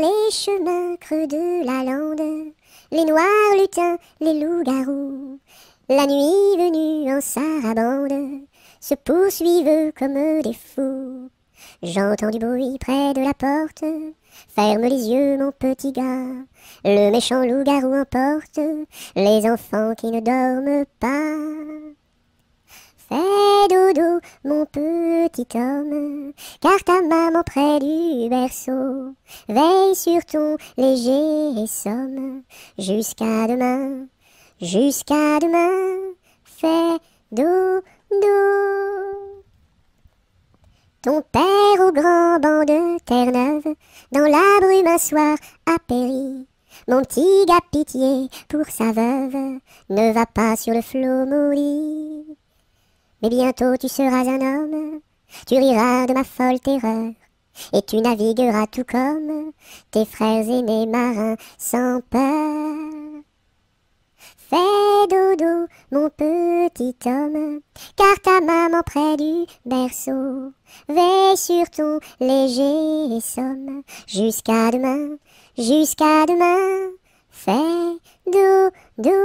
les chemins creux de la lande, les noirs lutins, les loups-garous, la nuit venue en sarabande, se poursuivent comme des fous. J'entends du bruit près de la porte, ferme les yeux mon petit gars, le méchant loup-garou emporte les enfants qui ne dorment pas mon petit homme, car ta maman près du berceau veille sur ton léger somme. Jusqu'à demain, jusqu'à demain, fais dodo. Ton père au grand banc de Terre-Neuve, dans la brume un soir a péri. Mon petit gars, pitié pour sa veuve, ne va pas sur le flot maudit. Mais bientôt tu seras un homme, tu riras de ma folle terreur, et tu navigueras tout comme tes frères aînés marins sans peur. Fais dodo, mon petit homme, car ta maman près du berceau veille sur ton léger somme jusqu'à demain, jusqu'à demain. Fais dodo.